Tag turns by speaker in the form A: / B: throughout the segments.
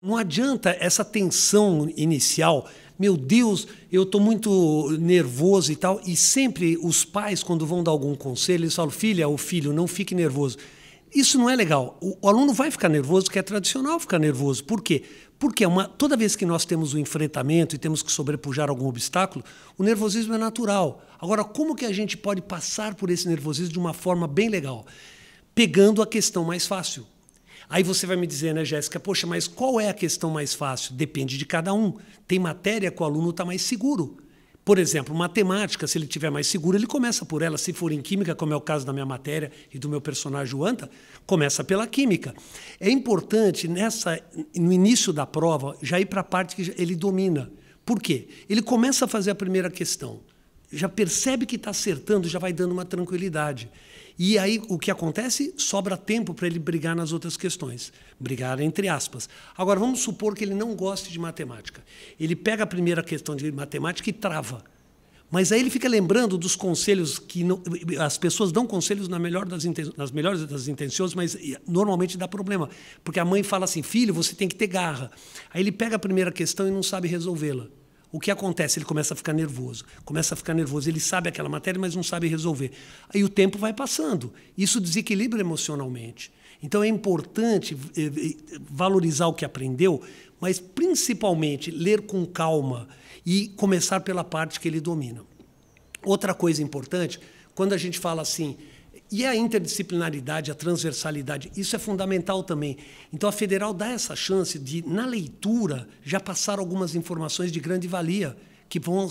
A: Não adianta essa tensão inicial, meu Deus, eu estou muito nervoso e tal. E sempre os pais, quando vão dar algum conselho, eles falam, filha ou filho, não fique nervoso. Isso não é legal. O, o aluno vai ficar nervoso, que é tradicional ficar nervoso. Por quê? Porque é uma, toda vez que nós temos um enfrentamento e temos que sobrepujar algum obstáculo, o nervosismo é natural. Agora, como que a gente pode passar por esse nervosismo de uma forma bem legal? Pegando a questão mais fácil, Aí você vai me dizer, né, Jéssica, poxa, mas qual é a questão mais fácil? Depende de cada um. Tem matéria que o aluno está mais seguro. Por exemplo, matemática, se ele tiver mais seguro, ele começa por ela. Se for em química, como é o caso da minha matéria e do meu personagem Anta, começa pela química. É importante nessa no início da prova já ir para a parte que ele domina. Por quê? Ele começa a fazer a primeira questão já percebe que está acertando, já vai dando uma tranquilidade. E aí o que acontece? Sobra tempo para ele brigar nas outras questões. Brigar entre aspas. Agora, vamos supor que ele não goste de matemática. Ele pega a primeira questão de matemática e trava. Mas aí ele fica lembrando dos conselhos que não, as pessoas dão conselhos na melhor das, nas melhores das intenções, mas normalmente dá problema. Porque a mãe fala assim: filho, você tem que ter garra. Aí ele pega a primeira questão e não sabe resolvê-la. O que acontece? Ele começa a ficar nervoso. Começa a ficar nervoso. Ele sabe aquela matéria, mas não sabe resolver. Aí o tempo vai passando. Isso desequilibra emocionalmente. Então é importante eh, eh, valorizar o que aprendeu, mas principalmente ler com calma e começar pela parte que ele domina. Outra coisa importante, quando a gente fala assim, e a interdisciplinaridade, a transversalidade, isso é fundamental também. Então a federal dá essa chance de, na leitura, já passar algumas informações de grande valia, que vão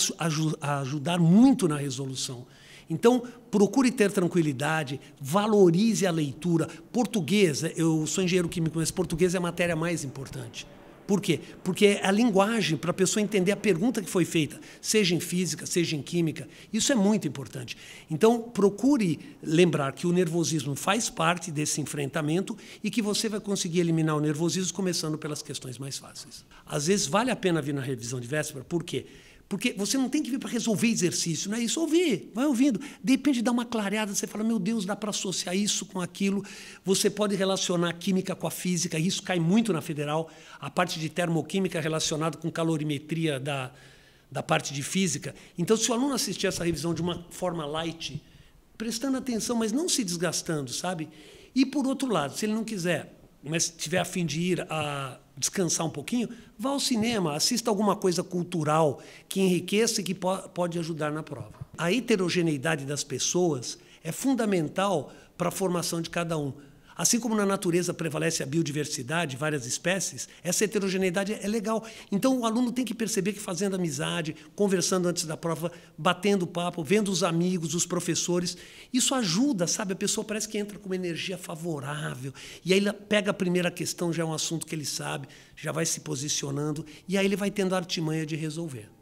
A: ajudar muito na resolução. Então, procure ter tranquilidade, valorize a leitura. Português, eu sou engenheiro químico, mas português é a matéria mais importante. Por quê? Porque é a linguagem para a pessoa entender a pergunta que foi feita, seja em física, seja em química. Isso é muito importante. Então, procure lembrar que o nervosismo faz parte desse enfrentamento e que você vai conseguir eliminar o nervosismo começando pelas questões mais fáceis. Às vezes, vale a pena vir na revisão de véspera, por quê? Porque você não tem que vir para resolver exercício, não é isso? Ouvir, vai ouvindo. Depende de dar uma clareada, você fala, meu Deus, dá para associar isso com aquilo. Você pode relacionar a química com a física, isso cai muito na federal. A parte de termoquímica relacionada com calorimetria da, da parte de física. Então, se o aluno assistir essa revisão de uma forma light, prestando atenção, mas não se desgastando, sabe? E por outro lado, se ele não quiser mas tiver a fim de ir a descansar um pouquinho, vá ao cinema, assista alguma coisa cultural que enriqueça e que po pode ajudar na prova. A heterogeneidade das pessoas é fundamental para a formação de cada um. Assim como na natureza prevalece a biodiversidade, várias espécies, essa heterogeneidade é legal. Então o aluno tem que perceber que fazendo amizade, conversando antes da prova, batendo papo, vendo os amigos, os professores, isso ajuda, sabe? A pessoa parece que entra com uma energia favorável. E aí ele pega a primeira questão, já é um assunto que ele sabe, já vai se posicionando, e aí ele vai tendo a artimanha de resolver.